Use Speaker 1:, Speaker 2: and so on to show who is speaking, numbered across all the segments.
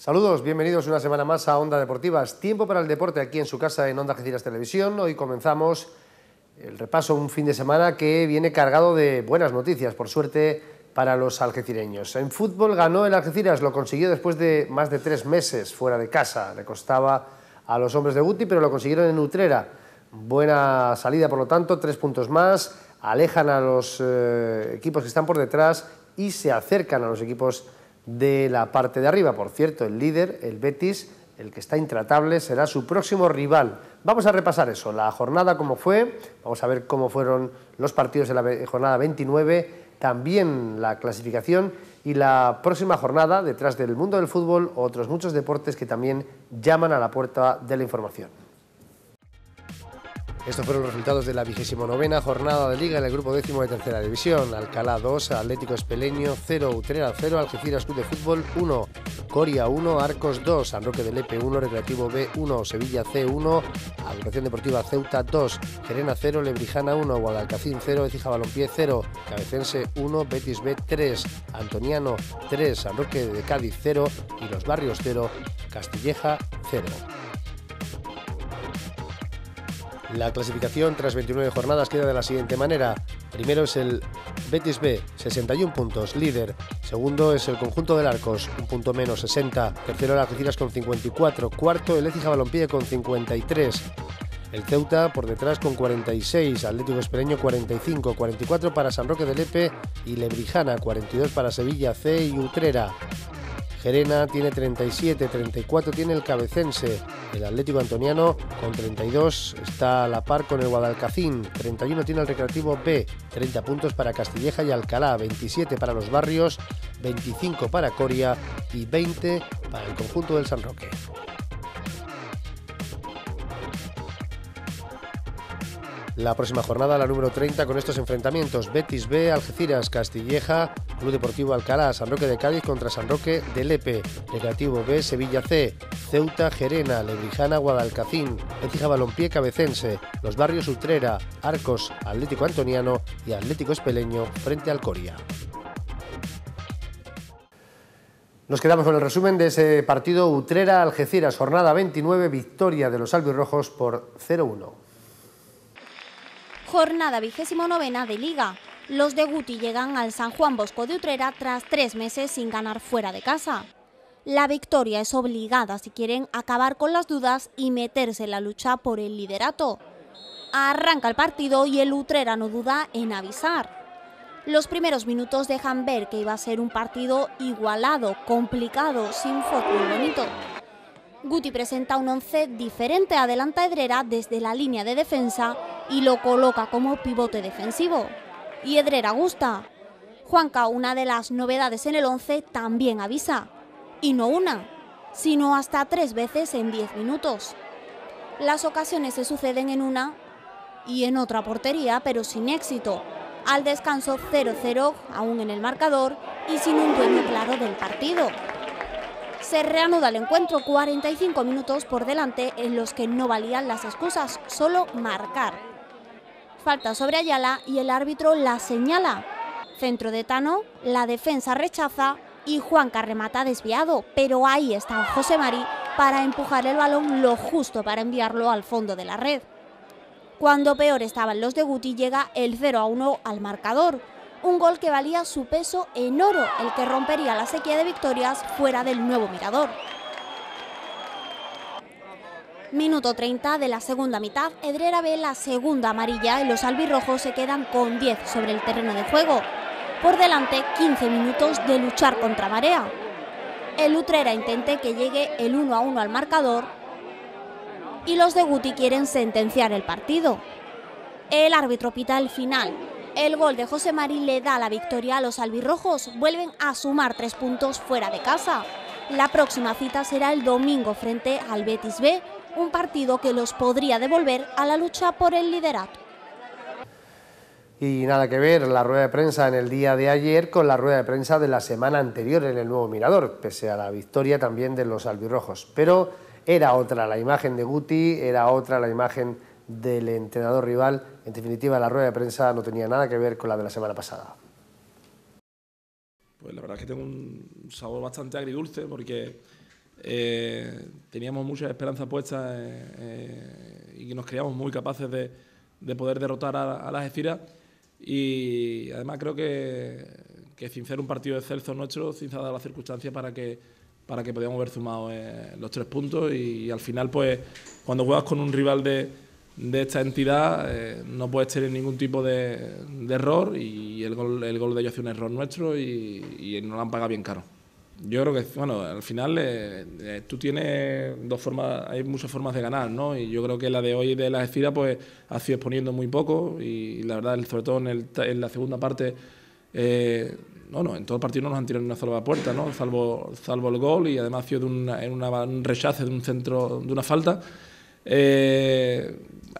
Speaker 1: Saludos, bienvenidos una semana más a Onda Deportivas. Tiempo para el deporte aquí en su casa en Onda Argentinas Televisión. Hoy comenzamos el repaso un fin de semana que viene cargado de buenas noticias, por suerte, para los algecireños. En fútbol ganó el Algeciras, lo consiguió después de más de tres meses fuera de casa. Le costaba a los hombres de Guti, pero lo consiguieron en Utrera. Buena salida, por lo tanto, tres puntos más, alejan a los eh, equipos que están por detrás y se acercan a los equipos de la parte de arriba. Por cierto, el líder, el Betis, el que está intratable, será su próximo rival. Vamos a repasar eso, la jornada cómo fue, vamos a ver cómo fueron los partidos de la jornada 29, también la clasificación y la próxima jornada detrás del mundo del fútbol, otros muchos deportes que también llaman a la puerta de la información. Estos fueron los resultados de la vigésimo novena jornada de Liga en el grupo décimo de tercera división. Alcalá 2, Atlético Espeleño 0, Utrera 0, Algeciras Club de Fútbol 1, Coria 1, Arcos 2, San Roque del Epe 1, Recreativo B 1, Sevilla C 1, Agrupación Deportiva Ceuta 2, Serena 0, Lebrijana 1, Guadalcacín 0, Ecija Balompié 0, Cabecense 1, Betis B 3, Antoniano 3, San Roque de Cádiz 0 y Los Barrios 0, Castilleja 0. La clasificación tras 29 jornadas queda de la siguiente manera. Primero es el Betis B, 61 puntos, líder. Segundo es el conjunto del Arcos, un punto menos, 60. Tercero el Algeciras con 54. Cuarto el Ecija Balompié con 53. El Ceuta por detrás con 46, Atlético Espereño 45, 44 para San Roque de Lepe y Lebrijana, 42 para Sevilla C y Utrera. Gerena tiene 37, 34 tiene el Cabecense, el Atlético Antoniano con 32 está a la par con el Guadalcacín. 31 tiene el Recreativo B. 30 puntos para Castilleja y Alcalá. 27 para los Barrios. 25 para Coria y 20 para el conjunto del San Roque. la próxima jornada, la número 30, con estos enfrentamientos. Betis B, Algeciras, Castilleja, Club Deportivo Alcalá, San Roque de Cádiz contra San Roque de Lepe, Negativo B, Sevilla C, Ceuta, Gerena, Lebrijana, Guadalcacín, Écija Balompié, Cabecense, Los Barrios Utrera, Arcos, Atlético Antoniano y Atlético Espeleño frente al Coria. Nos quedamos con el resumen de ese partido Utrera-Algeciras, jornada 29, victoria de los rojos por 0-1.
Speaker 2: Jornada 29 novena de Liga. Los de Guti llegan al San Juan Bosco de Utrera tras tres meses sin ganar fuera de casa. La victoria es obligada si quieren acabar con las dudas y meterse en la lucha por el liderato. Arranca el partido y el Utrera no duda en avisar. Los primeros minutos dejan ver que iba a ser un partido igualado, complicado, sin fútbol bonito. Guti presenta un once diferente, adelanta a Edrera desde la línea de defensa y lo coloca como pivote defensivo. Y Edrera gusta. Juanca, una de las novedades en el once, también avisa. Y no una, sino hasta tres veces en diez minutos. Las ocasiones se suceden en una y en otra portería, pero sin éxito. Al descanso 0-0, aún en el marcador y sin un dueño claro del partido se reanuda el encuentro 45 minutos por delante en los que no valían las excusas, solo marcar. Falta sobre Ayala y el árbitro la señala. Centro de Tano, la defensa rechaza y Juan Carremata desviado, pero ahí está José Mari para empujar el balón lo justo para enviarlo al fondo de la red. Cuando peor estaban los de Guti llega el 0 a 1 al marcador, un gol que valía su peso en oro, el que rompería la sequía de victorias fuera del nuevo mirador. Minuto 30 de la segunda mitad, Edrera ve la segunda amarilla y los albirrojos se quedan con 10 sobre el terreno de juego. Por delante, 15 minutos de luchar contra marea. El Utrera intente que llegue el 1 a 1 al marcador y los de Guti quieren sentenciar el partido. El árbitro pita el final, el gol de José Marín le da la victoria a los albirrojos. Vuelven a sumar tres puntos fuera de casa. La próxima cita será el domingo frente al Betis B, un partido que los podría devolver a la lucha por el liderato.
Speaker 1: Y nada que ver la rueda de prensa en el día de ayer con la rueda de prensa de la semana anterior en el nuevo Mirador, pese a la victoria también de los albirrojos. Pero era otra la imagen de Guti, era otra la imagen del entrenador rival. En definitiva, la rueda de prensa no tenía nada que ver con la de la semana pasada. Pues
Speaker 3: la verdad es que tengo un sabor bastante agridulce porque eh, teníamos muchas esperanzas puestas eh, eh, y nos creíamos muy capaces de, de poder derrotar a, las Esfiras. Y además creo que, que sin ser un partido de Celso nuestro, sin dar las circunstancias para que, para que podíamos haber sumado los tres puntos. y al final, pues cuando juegas con un rival de, de esta entidad eh, no puedes tener ningún tipo de, error y el gol, el gol de ellos hace un error nuestro y, no nos lo han pagado bien caro. Yo creo que, bueno, al final eh, eh, tú tienes dos formas, hay muchas formas de ganar, ¿no? Y yo creo que la de hoy de la esfira, pues ha sido exponiendo muy poco y, la verdad, sobre todo en, la segunda parte, no, en todo el partido no nos han tirado ni una sola puerta, ¿no? Salvo, salvo el gol y además ha sido en un rechace de un centro, de una falta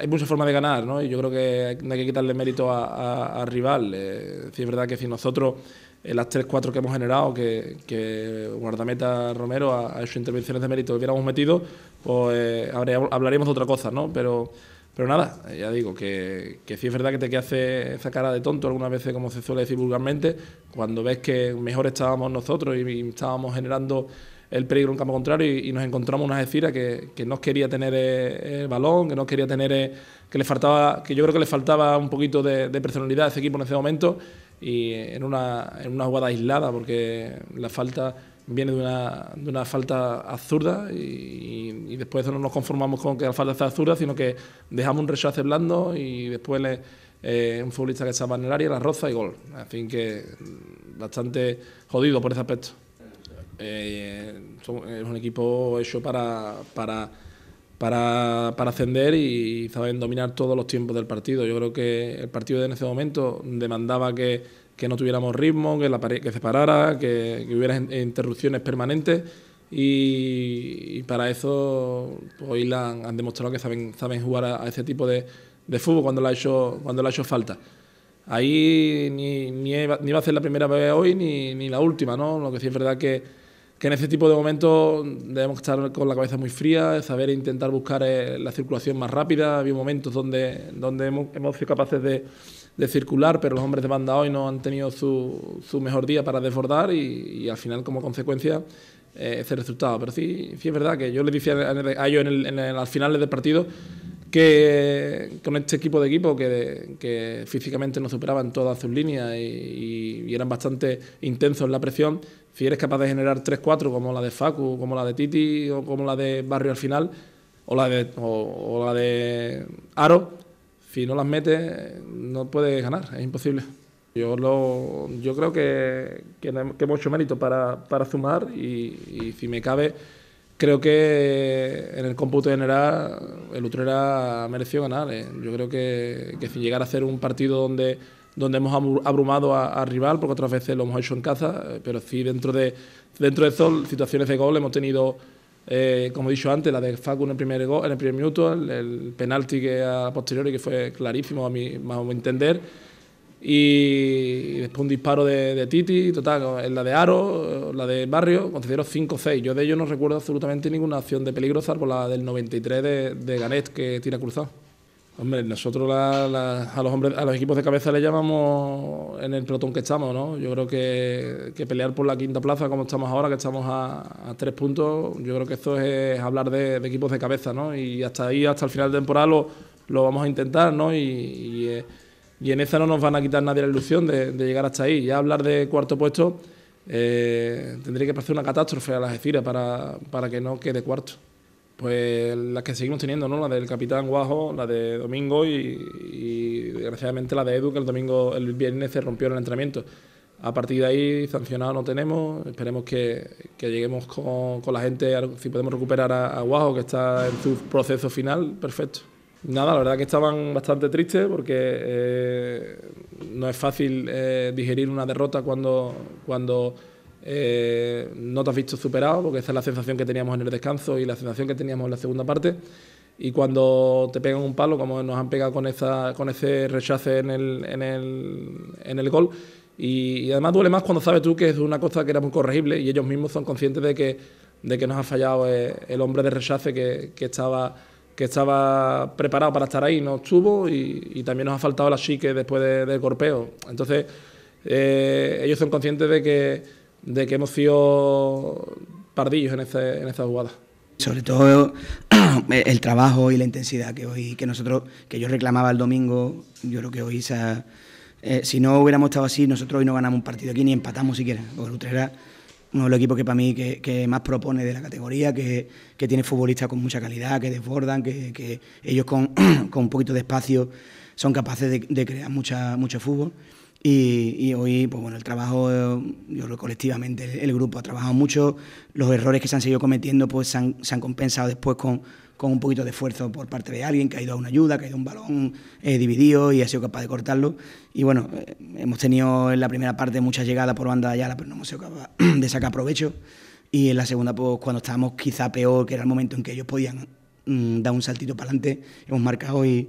Speaker 3: hay muchas formas de ganar, ¿no? Y yo creo que no hay que quitarle mérito a rival. Eh, si es verdad que si nosotros, ...en las 3-4 que hemos generado, que, guardameta Romero a sus intervenciones de mérito que hubiéramos metido, pues eh, hablaríamos de otra cosa, ¿no? Pero, pero nada, ya digo, que, que sí es verdad que te queda esa cara de tonto algunas veces, como se suele decir vulgarmente, cuando ves que mejor estábamos nosotros y estábamos generando el peligro en campo contrario y, nos encontramos una Gecira que, que no quería tener eh, el, balón, que no quería tener, eh, que le faltaba, que yo creo que le faltaba un poquito de, personalidad a ese equipo en ese momento y en una, en una jugada aislada porque la falta viene de una, de una falta absurda y, y, después no nos conformamos con que la falta sea absurda, sino que dejamos un rechazo blando y después eh, un futbolista que estaba en el área la roza y gol. Así que mm, bastante jodido por ese aspecto. Eh, es un equipo hecho para, para, para, ascender y saben dominar todos los tiempos del partido. Yo creo que el partido en ese momento demandaba que, no tuviéramos ritmo, que, la, que se parara, que, hubiera interrupciones permanentes. Y, para eso pues, hoy han, demostrado que saben, saben jugar a, ese tipo de, de, fútbol cuando le ha hecho, cuando le ha falta. Ahí ni, ni, iba, a ser la primera vez hoy ni, ni la última, ¿no? Lo que sí es verdad que, que en ese tipo de momentos debemos estar con la cabeza muy fría, saber e intentar buscar eh, la circulación más rápida. Había momentos donde, donde hemos, sido capaces de, circular, pero los hombres de banda hoy no han tenido su, mejor día para desbordar y, al final, como consecuencia, eh, ese resultado. Pero sí, sí es verdad que yo le decía a, ellos en el, en al del partido que con este equipo de equipo que, que físicamente no superaban todas sus líneas y, y, eran bastante intensos en la presión, si eres capaz de generar 3-4 como la de Facu, como la de Titi o como la de Barrio al final, o la de, Aro, si no las metes no puedes ganar, es imposible. Yo, lo, yo creo que, que, mucho mérito para, para sumar y, si me cabe, creo que en el cómputo general el Utrera mereció ganar. ¿eh? Yo creo que, que si llegar a hacer un partido donde donde hemos abrumado a, rival, porque otras veces lo hemos hecho en casa, eh, pero sí dentro de dentro de situaciones de gol hemos tenido, eh, como he dicho antes, la de Facu en el primer, gol, en el primer minuto, el, penalti que a posteriori que fue clarísimo a mi, a entender, y, después un disparo de, Titi, total, en la de Aro, eh, la de Barrio, considero 5-6. Yo de ello no recuerdo absolutamente ninguna acción de peligro, salvo la del 93 de, de Ganet que tira cruzado. Hombre, nosotros a los equipos de cabeza le llamamos en el pelotón que estamos, ¿no? Yo creo que, pelear por la quinta plaza como estamos ahora, que estamos a, tres puntos, yo creo que esto es hablar de, equipos de cabeza, ¿no? Y hasta ahí, hasta el final de temporada lo, vamos a intentar, ¿no? Eh, y, en esa no nos van a quitar nadie la ilusión de, llegar hasta ahí. Ya hablar de cuarto puesto eh, tendría que parecer una catástrofe a las estiras para que no quede cuarto pues las que seguimos teniendo, ¿no? La del Capitán Guajo, la de Domingo y, desgraciadamente la de Edu, que el domingo, el viernes se rompió el entrenamiento. A partir de ahí, sancionado no tenemos, esperemos que, lleguemos con, la gente, si podemos recuperar a, Guajo, que está en su proceso final, perfecto. Nada, la verdad que estaban bastante tristes porque eh, no es fácil eh, digerir una derrota cuando, cuando eh, no te has visto superado, porque esa es la sensación que teníamos en el descanso y la sensación que teníamos en la segunda parte. Y cuando te pegan un palo, como nos han pegado con, esa, con ese rechace en el, gol, y, además duele más cuando sabes tú que es una cosa que era muy corregible y ellos mismos son conscientes de que, de que nos ha fallado eh, el, hombre de rechace que, estaba, que estaba preparado para estar ahí, no estuvo y, también nos ha faltado la chique después del golpeo. Entonces, eh, ellos son conscientes de que, de que hemos sido pardillos en, este, en esta jugada.
Speaker 4: Sobre todo el trabajo y la intensidad que hoy, que nosotros, que yo reclamaba el domingo, yo creo que hoy se eh, si no hubiéramos estado así, nosotros hoy no ganamos un partido aquí ni empatamos siquiera. O el Utrera, uno de los equipos que para mí que, más propone de la categoría, que, tiene futbolistas con mucha calidad, que desbordan, que, ellos con, con, un poquito de espacio son capaces de, crear mucha, mucho fútbol. Y, hoy, pues bueno, el trabajo, yo creo colectivamente, el, grupo ha trabajado mucho, los errores que se han seguido cometiendo pues se han, se han compensado después con, con, un poquito de esfuerzo por parte de alguien que ha ido a una ayuda, que ha ido a un balón eh, dividido y ha sido capaz de cortarlo. Y bueno, eh, hemos tenido en la primera parte mucha llegada por banda de Ayala, pero no hemos sido capaz de sacar provecho. Y en la segunda, pues cuando estábamos quizá peor, que era el momento en que ellos podían mm, dar un saltito para adelante, hemos marcado y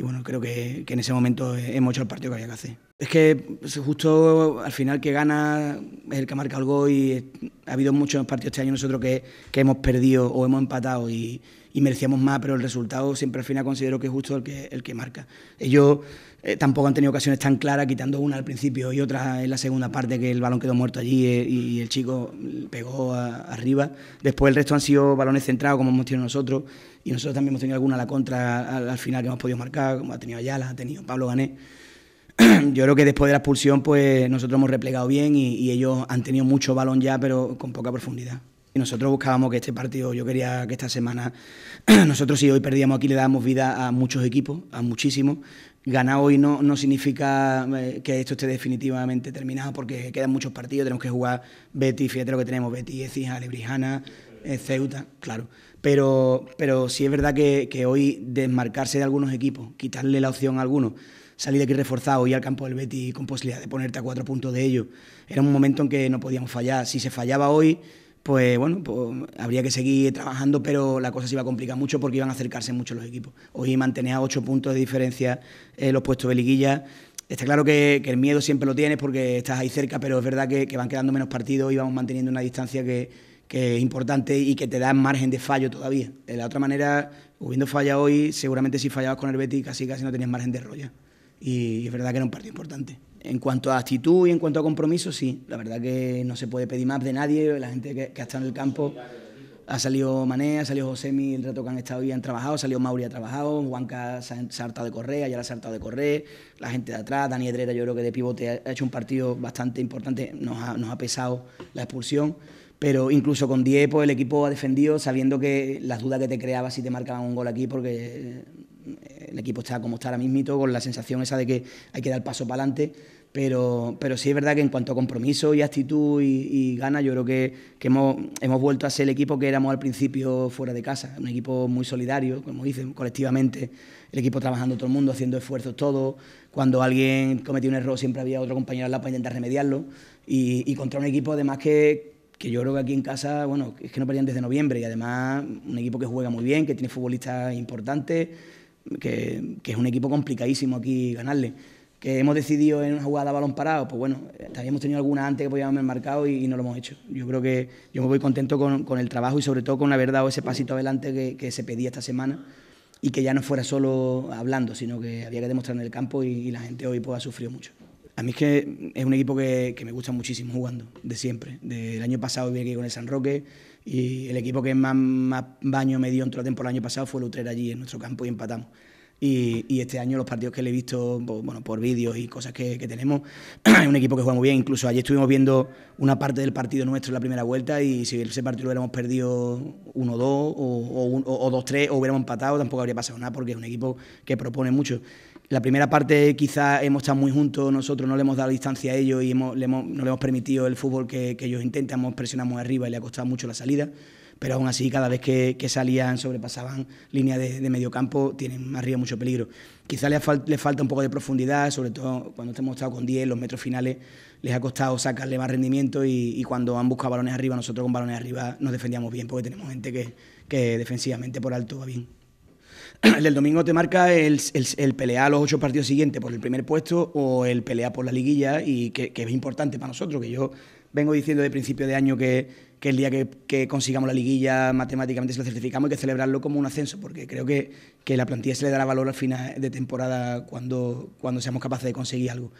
Speaker 4: y bueno, creo que, en ese momento eh, hemos hecho el partido que había que hacer. Es que pues, justo al final que gana es el que marca el gol y ha habido muchos partidos este año nosotros que, hemos perdido o hemos empatado y, y merecíamos más, pero el resultado siempre al final considero que es justo el que, el que marca. Ellos eh, tampoco han tenido ocasiones tan claras, quitando una al principio y otra en la segunda parte, que el balón quedó muerto allí eh, y el chico pegó arriba. Después el resto han sido balones centrados, como hemos tenido nosotros, y nosotros también hemos tenido alguna a la contra al, final que hemos podido marcar, como ha tenido Ayala, ha tenido Pablo Gané yo creo que después de la expulsión, pues nosotros hemos replegado bien y, y, ellos han tenido mucho balón ya, pero con poca profundidad. Y nosotros buscábamos que este partido, yo quería que esta semana, nosotros si hoy perdíamos aquí le dábamos vida a muchos equipos, a muchísimos, ganar hoy no, no significa eh, que esto esté definitivamente terminado porque quedan muchos partidos, tenemos que jugar Betty, fíjate lo que tenemos, Betis, Ecija, Lebrijana, eh, Ceuta, claro. Pero, pero sí es verdad que, hoy desmarcarse de algunos equipos, quitarle la opción a algunos, salir de aquí reforzado, y al campo del Betis con posibilidad de ponerte a cuatro puntos de ellos, era un momento en que no podíamos fallar. Si se fallaba hoy pues bueno, pues, habría que seguir trabajando, pero la cosa se iba a complicar mucho porque iban a acercarse mucho los equipos. Hoy mantenía ocho puntos de diferencia en los puestos de liguilla. Está claro que, el miedo siempre lo tienes porque estás ahí cerca, pero es verdad que, van quedando menos partidos y vamos manteniendo una distancia que, es importante y que te da margen de fallo todavía. De la otra manera, hubiendo falla hoy, seguramente si fallabas con el Betis casi casi no tenías margen de rollo. Y es verdad que era un partido importante. En cuanto a actitud y en cuanto a compromiso, sí. La verdad que no se puede pedir más de nadie. La gente que, ha estado en el campo ha salido Mané, ha salido Josemi, el rato que han estado y han trabajado, ha salido Mauri ha trabajado, Juanca se ha hartado de correa, ya la ha saltado de correr, la gente de atrás, Dani Edreta yo creo que de pivote ha hecho un partido bastante importante, nos ha, pesado la expulsión, pero incluso con Diepo el equipo ha defendido sabiendo que las dudas que te creaba si te marcaban un gol aquí porque eh, el equipo está como está ahora mismo, con la sensación esa de que hay que dar paso para adelante. Pero, pero sí es verdad que en cuanto a compromiso y actitud y, gana, ganas, yo creo que, hemos, hemos, vuelto a ser el equipo que éramos al principio fuera de casa. Un equipo muy solidario, como dicen, colectivamente. El equipo trabajando todo el mundo, haciendo esfuerzos todos. Cuando alguien cometía un error, siempre había otro compañero al lado para intentar remediarlo. Y, y contra un equipo, además, que, que yo creo que aquí en casa, bueno, es que no perdían desde noviembre. Y además, un equipo que juega muy bien, que tiene futbolistas importantes que, es un equipo complicadísimo aquí ganarle que hemos decidido en una jugada balón parado, pues bueno, también hemos tenido alguna antes que podíamos haber marcado y, no lo hemos hecho. Yo creo que yo me voy contento con, el trabajo y sobre todo con haber verdad ese pasito adelante que, se pedía esta semana y que ya no fuera solo hablando, sino que había que demostrar en el campo y, la gente hoy pues, ha sufrido mucho. A mí es que es un equipo que, me gusta muchísimo jugando, de siempre. Del año pasado vine aquí con el San Roque, y el equipo que más, más baño me dio en toda la temporada el año pasado fue el Utrera allí, en nuestro campo, y empatamos. Y, este año los partidos que le he visto pues, bueno, por vídeos y cosas que, tenemos, es un equipo que juega muy bien. Incluso ayer estuvimos viendo una parte del partido nuestro en la primera vuelta y si ese partido lo hubiéramos perdido 1-2 o 2-3 o, o hubiéramos empatado, tampoco habría pasado nada porque es un equipo que propone mucho la primera parte quizá hemos estado muy juntos, nosotros no le hemos dado distancia a ellos y no le hemos permitido el fútbol que, ellos intentan, hemos presionado arriba y le ha costado mucho la salida, pero aún así cada vez que, salían, sobrepasaban líneas de, medio campo, tienen arriba mucho peligro. Quizá les, falta un poco de profundidad, sobre todo cuando hemos estado con 10, los metros finales les ha costado sacarle más rendimiento y, cuando han buscado balones arriba, nosotros con balones arriba nos defendíamos bien porque tenemos gente que defensivamente por alto va bien. el domingo te marca el, el, pelea los ocho partidos siguientes por el primer puesto o el pelea por la liguilla, y que, es importante para nosotros, que yo vengo diciendo de principio de año que, el día que, consigamos la liguilla matemáticamente se lo certificamos y que celebrarlo como un ascenso, porque creo que, la plantilla se le dará valor al final de temporada cuando, cuando seamos capaces de conseguir algo.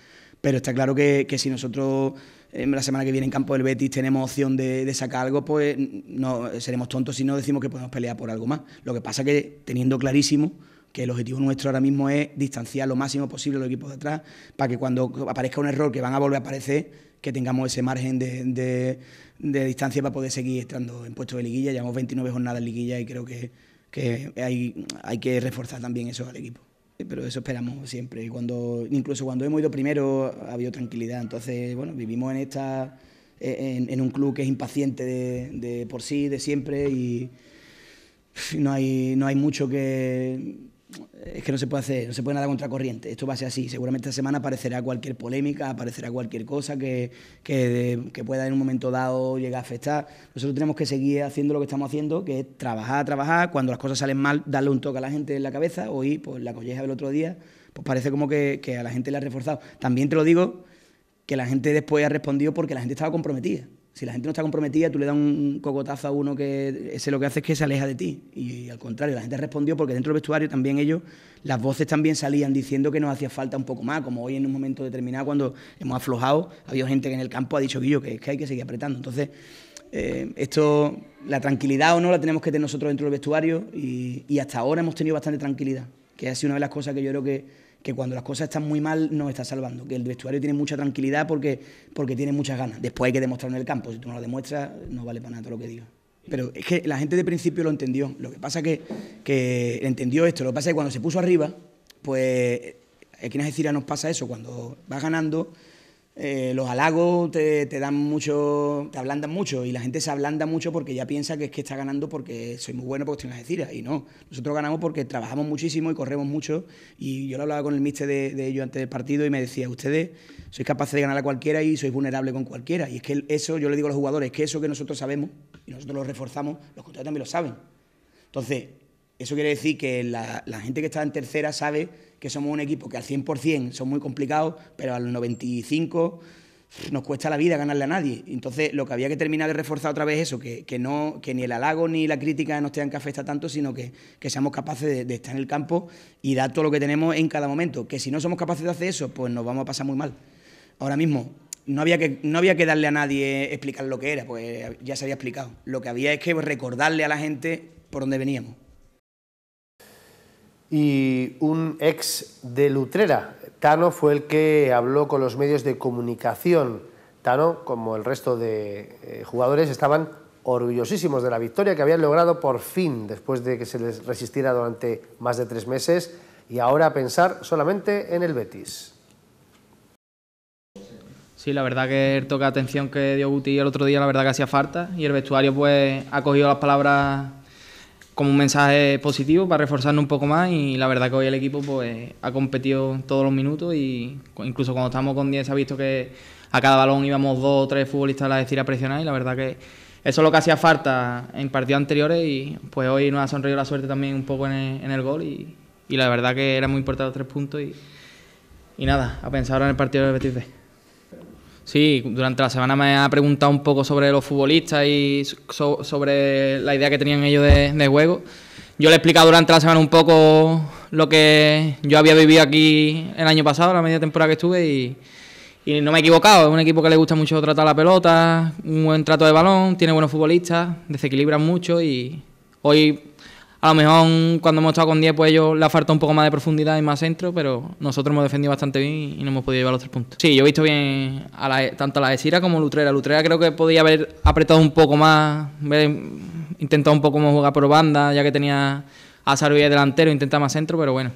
Speaker 4: Pero está claro que, que si nosotros Em, la semana que viene en campo del Betis tenemos opción de, sacar algo, pues no seremos tontos si no decimos que podemos pelear por algo más. Lo que pasa que teniendo clarísimo que el objetivo nuestro ahora mismo es distanciar lo máximo posible los equipos de atrás para que cuando aparezca un error que van a volver a aparecer, que tengamos ese margen de, distancia para poder seguir estando en puestos de liguilla. Llevamos 29 jornadas en liguilla y creo que, hay que reforzar también eso al equipo. Eh, pero eso esperamos siempre. Cuando, incluso cuando hemos ido primero ha habido tranquilidad. Entonces, bueno, vivimos en esta eh, en, un club que es impaciente de, de por sí, de siempre, y no hay, no hay mucho que es que no se puede hacer, no se puede nada contracorriente. Esto va a ser así. Seguramente esta semana aparecerá cualquier polémica, aparecerá cualquier cosa que, pueda en un momento dado llegar a afectar. Nosotros tenemos que seguir haciendo lo que estamos haciendo, que es trabajar, trabajar. Cuando las cosas salen mal, darle un toque a la gente en la cabeza. Hoy, pues la colleja del otro día, pues parece como que, que a la gente le ha reforzado. También te lo digo, que la gente después ha respondido porque la gente estaba comprometida si la gente no está comprometida, tú le das un cocotazo a uno que ese lo que hace es que se aleja de ti. Y, al contrario, la gente respondió porque dentro del vestuario también ellos, las voces también salían diciendo que nos hacía falta un poco más, como hoy en un momento determinado cuando hemos aflojado, había gente que en el campo ha dicho, que que hay que seguir apretando. Entonces, eh, esto, la tranquilidad o no la tenemos que tener nosotros dentro del vestuario y hasta ahora hemos tenido bastante tranquilidad, que ha sido una de las cosas que yo creo que que cuando las cosas están muy mal nos está salvando, que el vestuario tiene mucha tranquilidad porque, porque tiene muchas ganas. Después hay que demostrarlo en el campo, si tú no lo demuestras no vale para nada todo lo que digas. Pero es que la gente de principio lo entendió, lo que pasa que, que entendió esto, lo que pasa es que cuando se puso arriba, pues aquí en Ya nos pasa eso, cuando vas ganando eh, los halagos te, dan mucho, te ablandan mucho y la gente se ablanda mucho porque ya piensa que es que está ganando porque soy muy bueno porque estoy en Algeciras y no, nosotros ganamos porque trabajamos muchísimo y corremos mucho y yo lo hablaba con el míster de, ellos antes del partido y me decía, ustedes sois capaces de ganar a cualquiera y sois vulnerables con cualquiera y es que eso, yo le digo a los jugadores, que eso que nosotros sabemos y nosotros lo reforzamos, los contrarios también lo saben. Entonces, eso quiere decir que la, gente que está en tercera sabe que somos un equipo que al 100% son muy complicados, pero al 95 nos cuesta la vida ganarle a nadie. Entonces, lo que había que terminar de reforzar otra vez eso, que, no, que ni el halago ni la crítica nos tengan que afectar tanto, sino que, seamos capaces de, de, estar en el campo y dar todo lo que tenemos en cada momento. Que si no somos capaces de hacer eso, pues nos vamos a pasar muy mal. Ahora mismo, no había que, no había que darle a nadie explicar lo que era, pues ya se había explicado. Lo que había es que recordarle a la gente
Speaker 1: por dónde veníamos y un ex de Lutrera. Tano fue el que habló con los medios de comunicación. Tano, como el resto de eh, jugadores, estaban orgullosísimos de la victoria que habían logrado por fin, después de que se les resistiera durante más de tres meses, y ahora pensar solamente en el Betis.
Speaker 5: Sí, la verdad que toca atención que dio Guti el otro día, la verdad que hacía falta, y el vestuario pues ha cogido las palabras como un mensaje positivo para reforzarnos un poco más y la verdad que hoy el equipo pues ha competido todos los minutos y incluso cuando estábamos con 10 se ha visto que a cada balón íbamos dos o tres futbolistas a la decir a presionar y la verdad que eso es lo que hacía falta en partidos anteriores y pues hoy nos ha sonreído la suerte también un poco en el, gol y, la verdad que era muy importante los tres puntos y, nada, a pensar ahora en el partido de Betis Sí, durante la semana me ha preguntado un poco sobre los futbolistas y sobre la idea que tenían ellos de, juego. Yo le he explicado durante la semana un poco lo que yo había vivido aquí el año pasado, la media temporada que estuve, y, no me he equivocado. Es un equipo que le gusta mucho tratar la pelota, un buen trato de balón, tiene buenos futbolistas, desequilibran mucho y hoy a lo mejor cuando hemos estado con 10, pues ellos le ha faltado un poco más de profundidad y más centro, pero nosotros hemos defendido bastante bien y no hemos podido llevar los tres puntos. Sí, yo he visto bien a la, e, tanto a la de como a Lutrera. Lutrera creo que podía haber apretado un poco más, intentado un poco más jugar por banda, ya que tenía a de delantero, intentar más centro, pero bueno.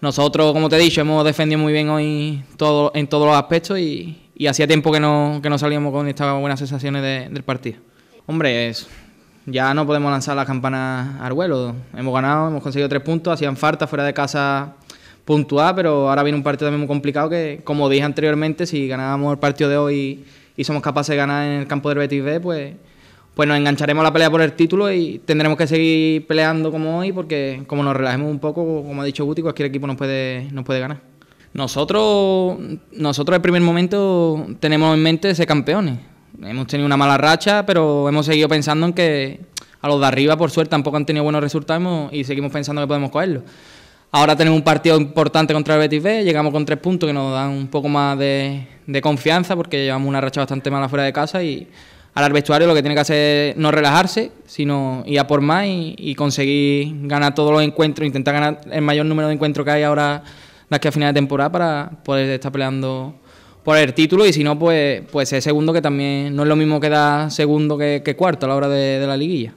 Speaker 5: Nosotros, como te he dicho, hemos defendido muy bien hoy todo, en todos los aspectos y, hacía tiempo que no, salíamos con estas buenas sensaciones del partido. Hombre, es, ya no podemos lanzar las campanas al vuelo. Hemos ganado, hemos conseguido tres puntos, hacían falta fuera de casa puntuar, pero ahora viene un partido también muy complicado que, como dije anteriormente, si ganábamos el partido de hoy y somos capaces de ganar en el campo del Betis pues, pues, nos engancharemos a la pelea por el título y tendremos que seguir peleando como hoy porque como nos relajemos un poco, como ha dicho Guti, cualquier equipo nos puede, nos puede ganar. Nosotros, nosotros en primer momento tenemos en mente ser campeones hemos tenido una mala racha, pero hemos seguido pensando en que a los de arriba, por suerte, tampoco han tenido buenos resultados y seguimos pensando que podemos cogerlo. Ahora tenemos un partido importante contra el Betis B, llegamos con tres puntos que nos dan un poco más de, confianza porque llevamos una racha bastante mala fuera de casa y al vestuario lo que tiene que hacer es no relajarse, sino ir a por más y, y conseguir ganar todos los encuentros, intentar ganar el mayor número de encuentros que hay ahora de aquí a final de temporada para poder estar peleando por el título y si no, pues, pues segundo, que también no es lo mismo que quedar segundo que, cuarto a la hora de, la liguilla.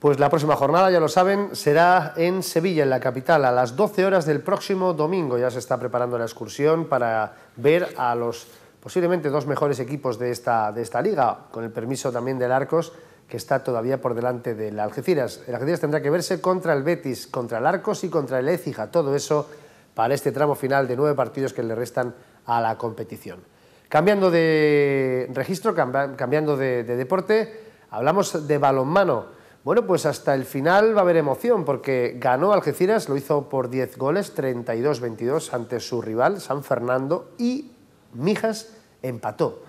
Speaker 1: Pues la próxima jornada, ya lo saben, será en Sevilla, en la capital, a las 12 horas del próximo domingo. Ya se está preparando la excursión para ver a los posiblemente dos mejores equipos de esta, de esta liga, con el permiso también del Arcos, que está todavía por delante del Algeciras. El Algeciras tendrá que verse contra el Betis, contra el Arcos y contra el Écija. Todo eso para este tramo final de nueve partidos que le restan a la competición. Cambiando de registro, cambiando de, deporte, hablamos de balonmano. Bueno, pues hasta el final va a haber emoción porque ganó Algeciras, lo hizo por 10 goles, 32-22 ante su rival San Fernando y Mijas empató.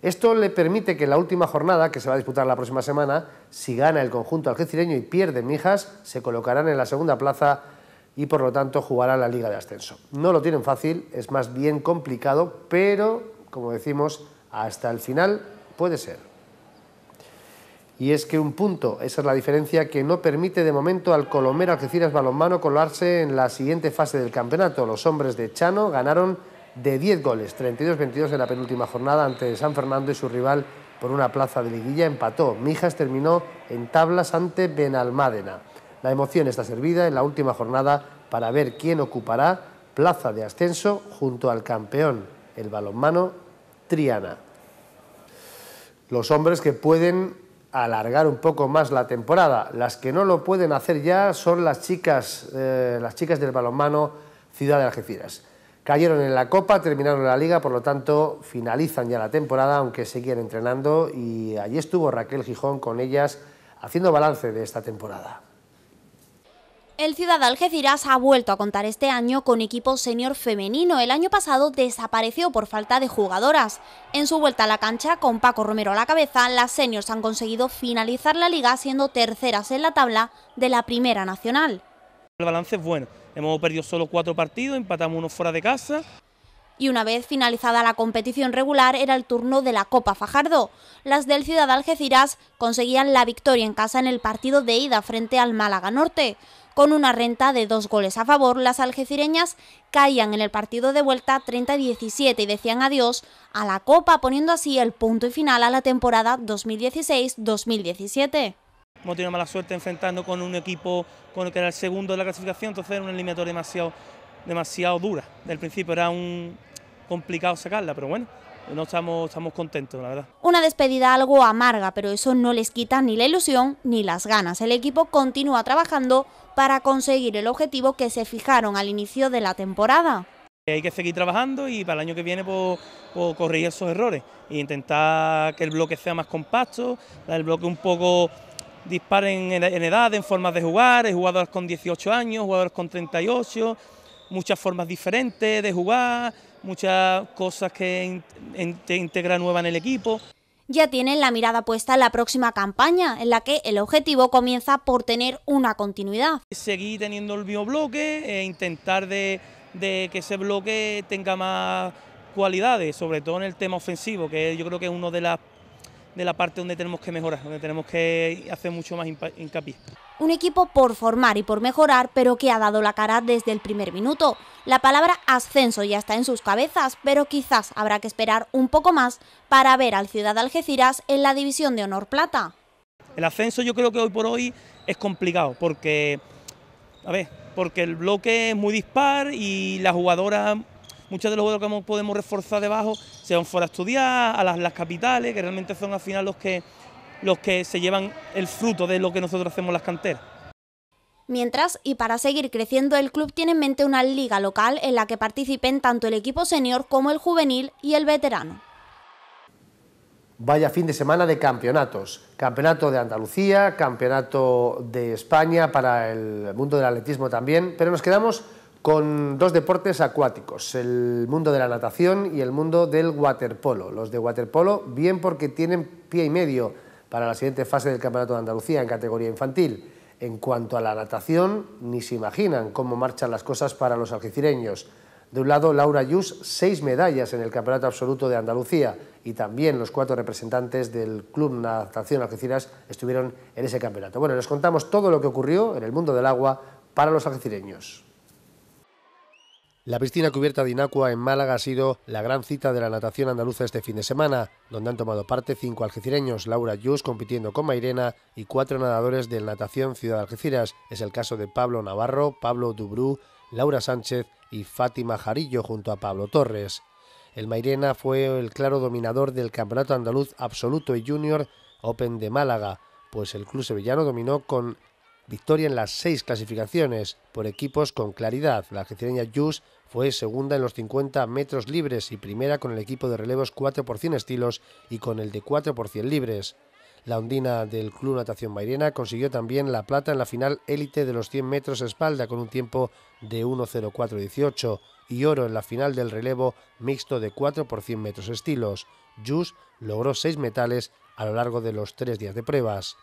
Speaker 1: Esto le permite que en la última jornada, que se va a disputar la próxima semana, si gana el conjunto algecireño y pierde Mijas, se colocarán en la segunda plaza y por lo tanto jugará la Liga de Ascenso. No lo tienen fácil, es más bien complicado, pero como decimos, hasta el final puede ser. Y es que un punto, esa es la diferencia que no permite de momento al Colomero Algeciras Balonmano colarse en la siguiente fase del campeonato. Los hombres de Chano ganaron de 10 goles, 32-22 en la penúltima jornada ante San Fernando y su rival por una plaza de liguilla empató. Mijas terminó en tablas ante Benalmádena. La emoción está servida en la última jornada para ver quién ocupará plaza de ascenso junto al campeón, el balonmano Triana. Los hombres que pueden alargar un poco más la temporada, las que no lo pueden hacer ya son las chicas, eh, las chicas del balonmano Ciudad de Algeciras. Cayeron en la Copa, terminaron la Liga, por lo tanto finalizan ya la temporada, aunque seguían entrenando y allí estuvo Raquel Gijón con ellas haciendo balance de esta temporada.
Speaker 2: El Ciudad Algeciras ha vuelto a contar este año con equipo senior femenino. El año pasado desapareció por falta de jugadoras. En su vuelta a la cancha, con Paco Romero a la cabeza, las seniors han conseguido finalizar la liga siendo terceras en la tabla de la Primera Nacional.
Speaker 6: El balance es bueno. Hemos perdido solo cuatro partidos, empatamos unos fuera de casa.
Speaker 2: Y una vez finalizada la competición regular era el turno de la Copa Fajardo. Las del Ciudad Algeciras conseguían la victoria en casa en el partido de ida frente al Málaga Norte. Con una renta de dos goles a favor, las algecireñas caían en el partido de vuelta 30-17 y decían adiós a la Copa, poniendo así el punto y final a la temporada 2016-2017.
Speaker 6: Hemos tenido mala suerte enfrentando con un equipo con el que era el segundo de la clasificación, entonces era un eliminatoria demasiado, demasiado dura. Del principio era un complicado sacarla, pero bueno, no estamos, estamos contentos, la verdad.
Speaker 2: Una despedida algo amarga, pero eso no les quita ni la ilusión ni las ganas. El equipo continúa trabajando para conseguir el objetivo que se fijaron al inicio de la temporada.
Speaker 6: Hay que seguir trabajando y para el año que viene pues, pues, corregir esos errores e intentar que el bloque sea más compacto, el bloque un poco disparen en edad, en formas de jugar, jugadores con 18 años, jugadores con 38, muchas formas diferentes de jugar, muchas cosas que te integra nueva en el equipo.
Speaker 2: Ya tienen la mirada puesta en la próxima campaña, en la que el objetivo comienza por tener una continuidad.
Speaker 6: Seguir teniendo el biobloque, e intentar de, que ese bloque tenga más cualidades, sobre todo en el tema ofensivo, que yo creo que es uno de las de la parte donde tenemos que mejorar, donde tenemos que hacer mucho más hincapié.
Speaker 2: Un equipo por formar y por mejorar, pero que ha dado la cara desde el primer minuto. La palabra ascenso ya está en sus cabezas, pero quizás habrá que esperar un poco más para ver al Ciudad Algeciras en la división de Honor Plata.
Speaker 6: El ascenso yo creo que hoy por hoy es complicado porque, a ver, porque el bloque es muy dispar y las jugadoras, muchas de los jugadores que podemos reforzar debajo se van fuera a estudiar, a las capitales, que realmente son al final los que los que se llevan el fruto de lo que nosotros hacemos las canteras.
Speaker 2: Mientras, y para seguir creciendo, el club tiene en mente una liga local en la que participen tanto el equipo senior como el juvenil y el veterano.
Speaker 1: Vaya fin de semana de campeonatos. Campeonato de Andalucía, campeonato de España para el mundo del atletismo también, pero nos quedamos con dos deportes acuáticos, el mundo de la natación y el mundo del waterpolo. Los de waterpolo, bien porque tienen pie y medio para la siguiente fase del Campeonato de Andalucía en categoría infantil. En cuanto a la natación, ni se imaginan cómo marchan las cosas para los algecireños. De un lado, Laura Yus, seis medallas en el Campeonato Absoluto de Andalucía y también los cuatro representantes del Club Natación Algeciras estuvieron en ese campeonato. Bueno, les contamos todo lo que ocurrió en el mundo del agua para los algecireños. La piscina cubierta de Inacua en Málaga ha sido la gran cita de la natación andaluza este fin de semana, donde han tomado parte cinco algecireños, Laura Yus compitiendo con Mairena y cuatro nadadores de Natación Ciudad Algeciras. Es el caso de Pablo Navarro, Pablo Dubrú, Laura Sánchez y Fátima Jarillo junto a Pablo Torres. El Mairena fue el claro dominador del Campeonato Andaluz Absoluto y Junior Open de Málaga, pues el club sevillano dominó con Victoria en las seis clasificaciones por equipos con claridad. La argentina Jus fue segunda en los 50 metros libres y primera con el equipo de relevos 4 por 100 estilos y con el de 4 por 100 libres. La ondina del Club Natación Bairena consiguió también la plata en la final élite de los 100 metros espalda con un tiempo de 1.04.18 y oro en la final del relevo mixto de 4 por 100 metros estilos. Jus logró seis metales a lo largo de los tres días de pruebas.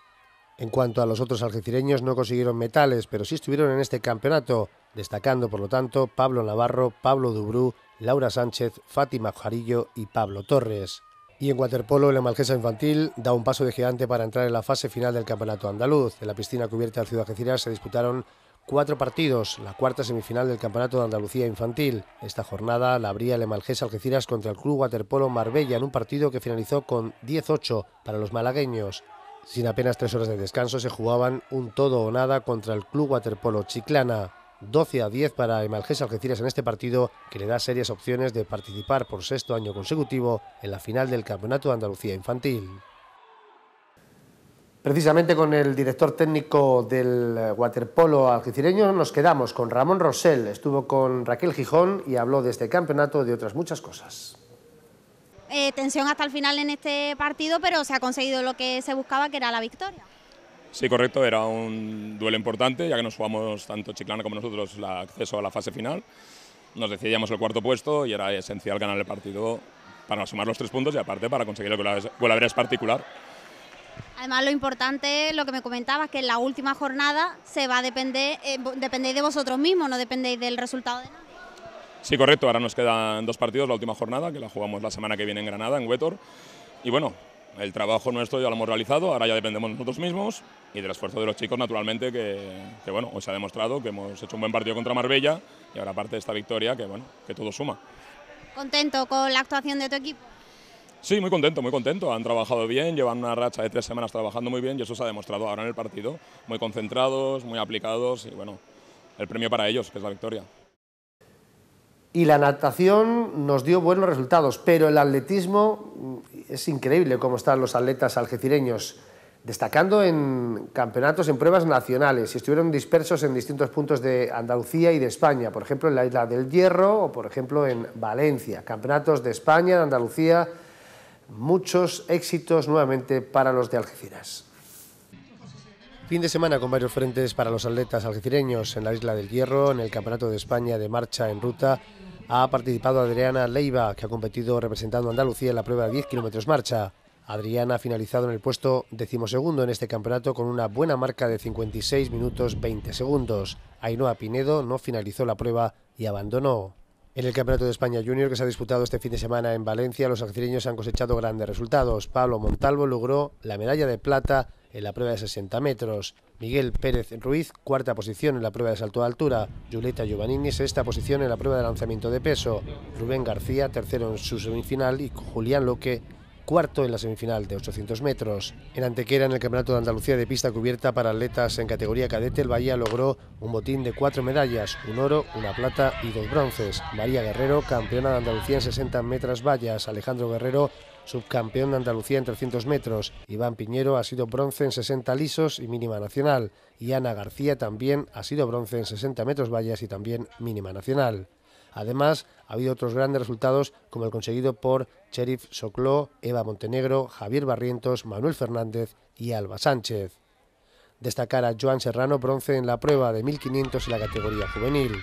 Speaker 1: En cuanto a los otros algecireños, no consiguieron metales, pero sí estuvieron en este campeonato, destacando por lo tanto Pablo Navarro, Pablo Dubrú, Laura Sánchez, Fátima Jarillo y Pablo Torres. Y en waterpolo, la Malgesa Infantil da un paso de gigante para entrar en la fase final del campeonato andaluz. En la piscina cubierta del Ciudad Algeciras se disputaron cuatro partidos, la cuarta semifinal del Campeonato de Andalucía Infantil. Esta jornada la abría el Malgesa Algeciras contra el Club Waterpolo Marbella en un partido que finalizó con 10 para los malagueños. Sin apenas tres horas de descanso se jugaban un todo o nada contra el Club Waterpolo Chiclana. 12 a 10 para Emalges Algeciras en este partido que le da serias opciones de participar por sexto año consecutivo en la final del Campeonato de Andalucía Infantil. Precisamente con el director técnico del waterpolo algecireño nos quedamos con Ramón Rosell, estuvo con Raquel Gijón y habló de este campeonato y de otras muchas cosas.
Speaker 2: Eh, tensión hasta el final en este partido, pero se ha conseguido lo que se buscaba, que era la victoria.
Speaker 1: Sí, correcto, era
Speaker 3: un duelo importante, ya que nos jugamos tanto Chiclana como nosotros el acceso a la fase final. Nos decidíamos el cuarto puesto y era esencial ganar el partido para sumar los tres puntos y aparte para conseguir el es particular.
Speaker 2: Además, lo importante, lo que me comentabas, es que en la última jornada se va a depender, eh, dependéis de vosotros mismos, no dependéis del resultado de nada.
Speaker 3: Sí, correcto. Ahora nos quedan dos partidos, la última jornada, que la jugamos la semana que viene en Granada, en Huetor. Y bueno, el trabajo nuestro ya lo hemos realizado, ahora ya dependemos nosotros mismos y del esfuerzo de los chicos, naturalmente, que, bueno, hoy se ha demostrado que hemos hecho un buen partido contra Marbella y ahora parte de esta victoria, que bueno, que todo suma.
Speaker 2: ¿Contento con la actuación de tu equipo?
Speaker 3: Sí, muy contento, muy contento. Han trabajado bien, llevan una racha de tres semanas trabajando muy bien y eso se ha demostrado ahora en el partido. Muy concentrados, muy aplicados y bueno, el premio para ellos, que es la victoria.
Speaker 1: Y la natación nos dio buenos resultados, pero el atletismo mm, es increíble cómo están los atletas algecireños, destacando en campeonatos, en pruebas nacionales, y estuvieron dispersos en distintos puntos de Andalucía y de España, por ejemplo en la Isla del Hierro o por ejemplo en Valencia, campeonatos de España, de Andalucía, muchos éxitos nuevamente para los de Algeciras. Fin de semana con varios frentes para los atletas algecireños en la Isla del Hierro, en el Campeonato de España de Marcha en Ruta. Ha participado Adriana Leiva, que ha competido representando a Andalucía en la prueba de 10 kilómetros marcha. Adriana ha finalizado en el puesto decimosegundo en este campeonato con una buena marca de 56 minutos 20 segundos. Ainhoa Pinedo no finalizó la prueba y abandonó. En el Campeonato de España Junior que se ha disputado este fin de semana en Valencia, los algecireños han cosechado grandes resultados. Pablo Montalvo logró la medalla de plata en la prueba de 60 metros. Miguel Pérez Ruiz, cuarta posición en la prueba de salto de altura. Julieta Giovannini, sexta posición en la prueba de lanzamiento de peso. Rubén García, tercero en su semifinal. Y Julián Loque, cuarto en la semifinal de 800 metros. En Antequera, en el Campeonato de Andalucía de pista cubierta para atletas en categoría cadete, el Bahía logró un botín de cuatro medallas, un oro, una plata y dos bronces. María Guerrero, campeona de Andalucía en 60 metros vallas. Alejandro Guerrero, subcampeón de Andalucía en 300 metros. Iván Piñero ha sido bronce en 60 lisos y mínima nacional. Y Ana García también ha sido bronce en 60 metros vallas y también mínima nacional. Además, ha habido otros grandes resultados como el conseguido por Cherif Socló, Eva Montenegro, Javier Barrientos, Manuel Fernández y Alba Sánchez. Destacar a Joan Serrano bronce en la prueba de 1500 en la categoría juvenil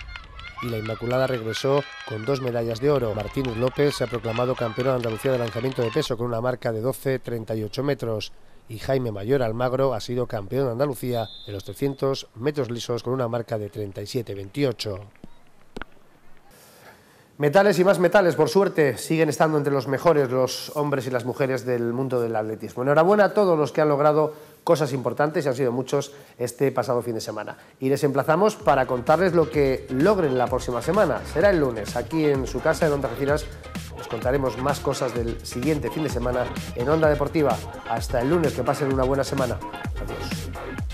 Speaker 1: y la Inmaculada regresó con dos medallas de oro. Martínez López se ha proclamado campeón de Andalucía de lanzamiento de peso con una marca de 12,38 metros y Jaime Mayor Almagro ha sido campeón de Andalucía de los 300 metros lisos con una marca de 37,28. Metales y más metales, por suerte, siguen estando entre los mejores los hombres y las mujeres del mundo del atletismo. Enhorabuena a todos los que han logrado cosas importantes y han sido muchos este pasado fin de semana. Y les emplazamos para contarles lo que logren la próxima semana. Será el lunes, aquí en su casa, en Onda Giras. Les contaremos más cosas del siguiente fin de semana en Onda Deportiva. Hasta el lunes, que pasen una buena semana. Adiós.